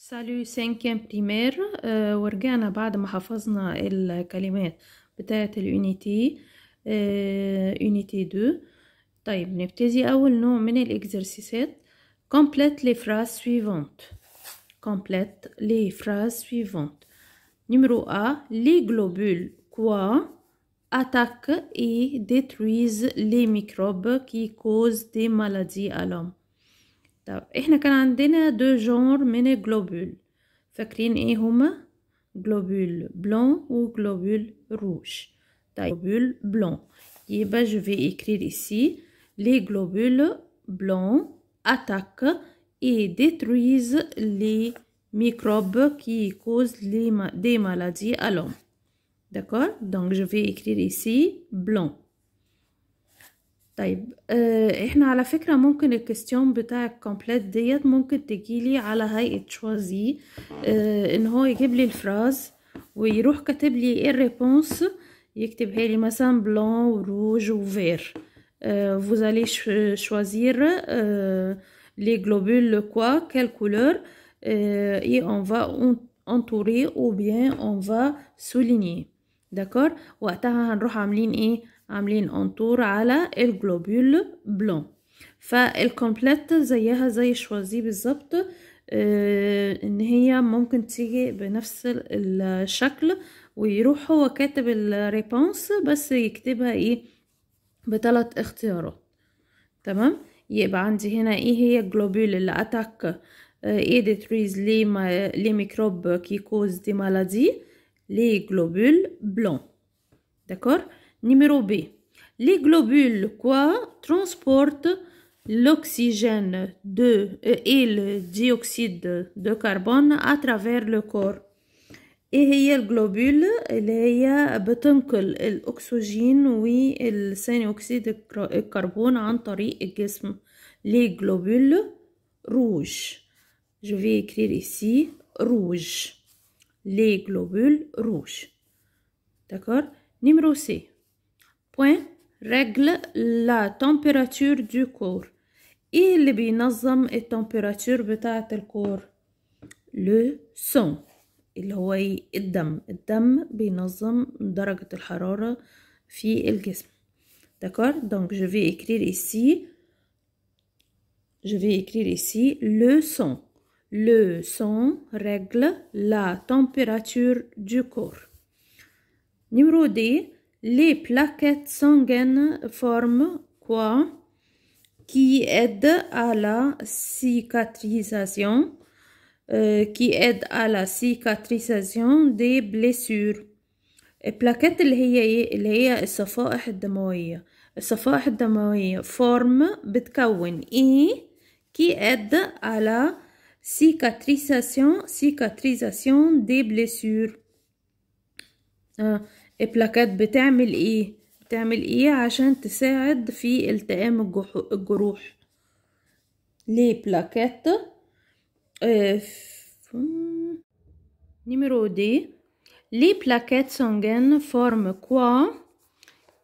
سالو سينكيم بريمير ورجعنا بعد ما حفظنا الكلمات بتاعه اليونيتي يونيتي دو طيب نبتدي اول نوع من الاكسرسيسات كومبليت لي فراز سويفونت كومبليت لي فراز سويفونت نمرو ا لي جلوبول كوا اتاك اي ديتريز لي ميكروب كي كوز دي مالادي ا طب احنا كان عندنا deux genres, من الجلوبول فاكرين ايه هما blanc ou globules rouges, طيب Globules blancs. je vais écrire ici les globules blancs attaquent et détruisent les microbes qui causent des maladies à l'homme. D'accord Donc, je vais écrire ici blanc. طيب آه، احنا على فكرة ممكن الكستيون بتاع الكومبليت ديت ممكن تجيلي على هيئة شوازي آه، ان هو يجيب لي الفراز ويروح كاتب لي ايه الريبونس يكتبها لي مثلا بلون وروج وفير اه vous allez choisir اه les globules quoi quelle couleur اه et on va entourer ou bien on va souligner d'accord وقتها هنروح عاملين ايه عاملين انتور على الجلوبيول بلون فالكمبلت زيها زي الشوازيه بالظبط آه ان هي ممكن تيجي بنفس الشكل ويروح هو كاتب الريبونس بس يكتبها ايه بتلات اختيارات تمام يبقى عندي هنا ايه هي الجلوبيول اللي اتاك آه، ايه دي تريز لي ما لي ميكروب كي كوز دي مالادي لي جلوبيول بلون داكور Numéro B. Les globules quoi transportent l'oxygène euh, et le dioxyde de carbone à travers le corps. Et Et هي l'oxygène, اللي هي بتنقل الاكسجين le carbone الكربون عن طريق الجسم Les globules rouges. je vais écrire ici rouge les globules rouges d'accord numéro C point règle la température du corps Et ايه Le بينظم température y الكور لو سون اللي هو الدم الدم بينظم في الجسم d'accord donc je vais écrire ici je vais écrire ici le son. le son règle la température du corps numéro D les plaquettes sanguines forment quoi Qui aide à la cicatrisation, euh, qui aide à la cicatrisation des blessures. les اللي هي اللي هي الصفائح الدمويه الصفائح form, بتكون اي aide à la cicatrisation cicatrisation des blessures euh, البلاكات بتعمل ايه بتعمل ايه عشان تساعد في التئام الجروح لي بلاكات آه، نيميرو دي لي بلاكات سونجان فورم كوا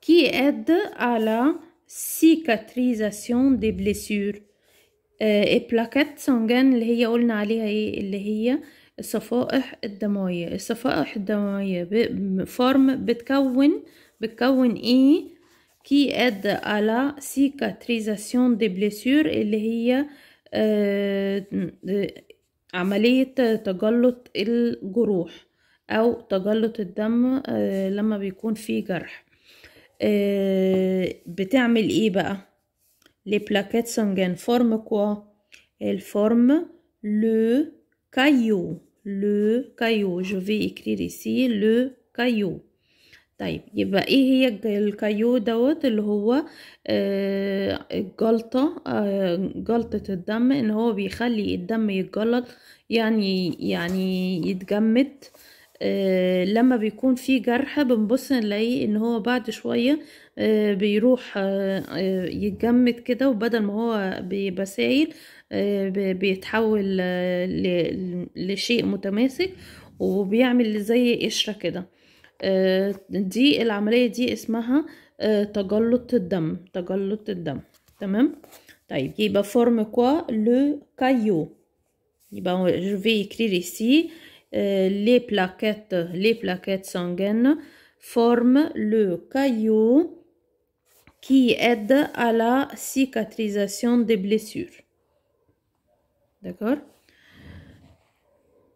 كي اد على سيكاتريزاسيون دي بليسور آه، البلاكات سونجان اللي هي قلنا عليها ايه اللي هي الصفائح الدموية الصفائح الدموية بفورم بتكون بتكون ايه كي اد على سيكاتريزاسيون دي بليسور اللي هي آه، عملية تجلط الجروح أو تجلط الدم آه، لما بيكون في جرح آه، بتعمل ايه بقى لبلاكات سنجان فورم كوا الفورم لو كايو لو كايو جو في écrire ici لو كايو طيب يبقى ايه هي الكايو دوت اللي هو آه الجلطة آه جلطة الدم ان هو بيخلي الدم يتجلط يعني يعني يتجمد آه لما بيكون في جرح بنبص نلاقي ان هو بعد شوية آه بيروح آه, آه، يتجمد كده وبدل ما هو بيبقى سايل بيتحول لشيء متماسك وبيعمل زي قشرة كده دي العملية دي اسمها تجلط الدم تجلط الدم تمام طيب يبقى فورم كوا لو كايو يبقى je vais écrire ici les plaquettes les plaquettes sanguines forment le caillou qui aide à la cicatrisation des blessures D'accord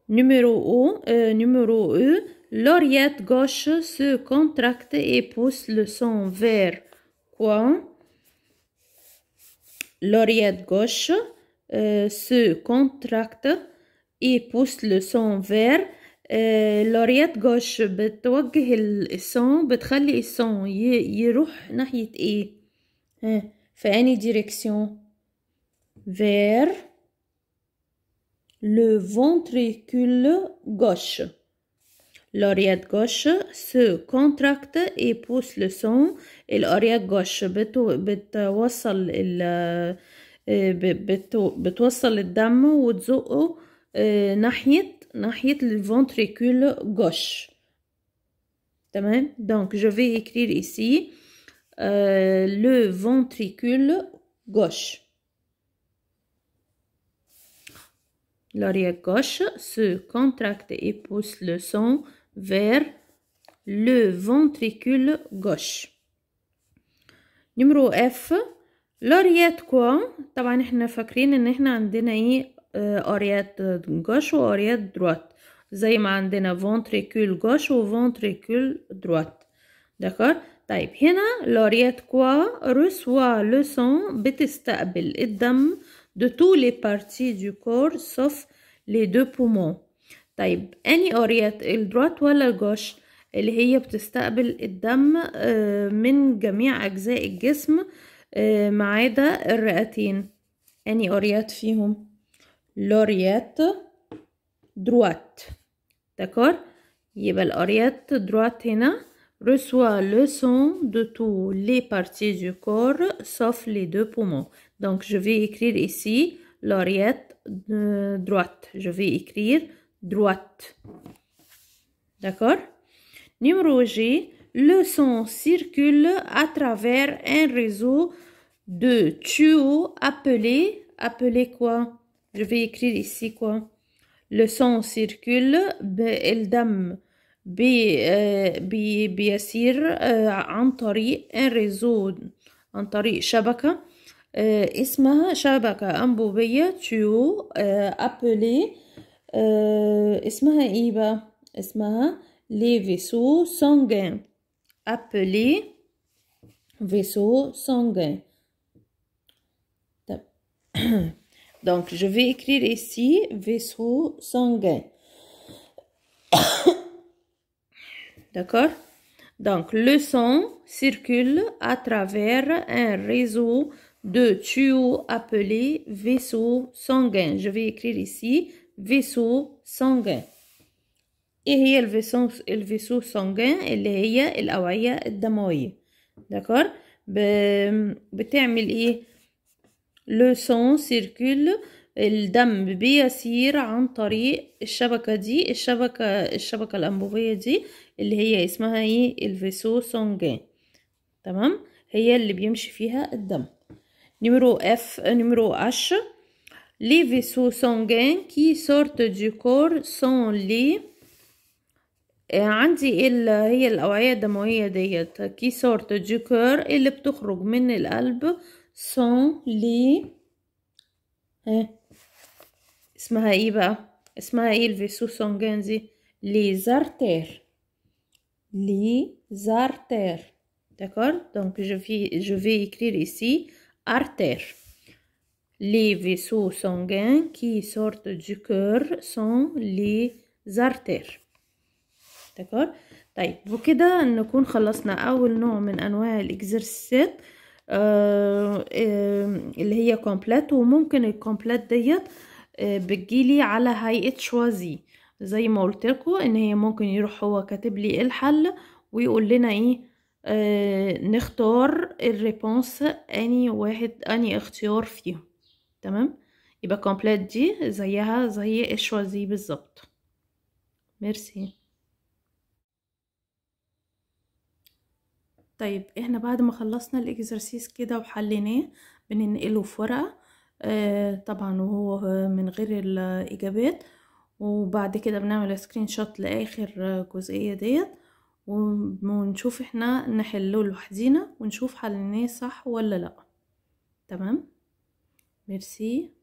Numéro, o, euh, numéro E, l'oreillette gauche se contracte et pousse le son vers quoi L'oreillette gauche euh, se contracte et pousse le son vers آه euh, gauche جوش بتوجه السون بتخلي السون يروح ناحية ايه ها اني direction Vers le ventricule gauche. L'oreillette gauche se contracte et pousse le son l'oreillette gauche بتوصل الدم euh, euh, euh, gauche donc je vais écrire ici le ventricule gauche L'arrière gauche se contracte et pousse le sang vers le ventricule gauche. نمرو اف لوريات كوا طبعا احنا فاكرين ان احنا عندنا ايه اوريات جوش واوريات دروات زي ما عندنا فونتريكول جوش وفونتريكول دروات دكار طيب هنا لوريات كوا رسوا لو سون بتستقبل الدم de tous les parties du corps sauf les deux poumons طيب اني اوريات الدروات ولا الجوش اللي هي بتستقبل الدم آه، من جميع اجزاء الجسم آه، ما عدا الرئتين اني اوريات فيهم لوريات دروات دكور يبقى الأوريات دروات هنا reçoit le son de tous les parties du corps sauf les deux poumons. Donc, je vais écrire ici l'oreillette droite. Je vais écrire droite. D'accord Numéro G, le son circule à travers un réseau de tuyaux appelé appelé quoi Je vais écrire ici quoi Le son circule, Dame. بي آه، بيسير آه، عن طريق الريزو عن طريق شبكة آه، اسمها شبكة أنبوبية تيو أبلي اسمها إيه بقى اسمها لي فيسو سانجين أبلي فيسو سانجين Donc, je vais écrire ici vaisseau sanguin. D'accord Donc, le son circule à travers un réseau de tuyaux appelé vaisseaux sanguins. Je vais écrire ici vaisseaux sanguins. Et il y a le vaisseau sanguin, il y a le D'accord ben, ben, Le son circule. الدم بيسير عن اللي هي اسمها ايه الفيسو سونجان تمام هي اللي بيمشي فيها الدم نمرو اف نمرو اش لي فيسو سونجان كي سورت دو كور سون لي آه، عندي إيه ال هي الأوعية الدموية ديت كي سورت دو كور إيه اللي بتخرج من القلب سون لي آه، اسمها ايه بقى اسمها ايه الفيسو سونجان دي لي زارتير les artères. D'accord Donc, je vais, je vais écrire ici artères. Les vaisseaux sanguins qui sortent du cœur sont les artères. D'accord طيب وكده نكون خلصنا أول نوع من أنواع الإكزرسيسات آه اللي هي كومبلات وممكن الكومبلات ديت بتجيلي على هيئة شوازي زي ما قلت لكم ان هي ممكن يروح هو كاتب لي الحل ويقول لنا ايه آه نختار الريبونس اني واحد اني اختيار فيهم تمام يبقى كومبليت دي زيها زي الشوازي بالظبط ميرسي طيب احنا بعد ما خلصنا الاكزرسيس كده وحليناه بننقله في ورقه آه طبعا وهو من غير الاجابات وبعد كده بنعمل سكرين شوت لاخر جزئيه ديت ونشوف احنا نحله لوحدينا ونشوف حليناه صح ولا لا تمام ميرسي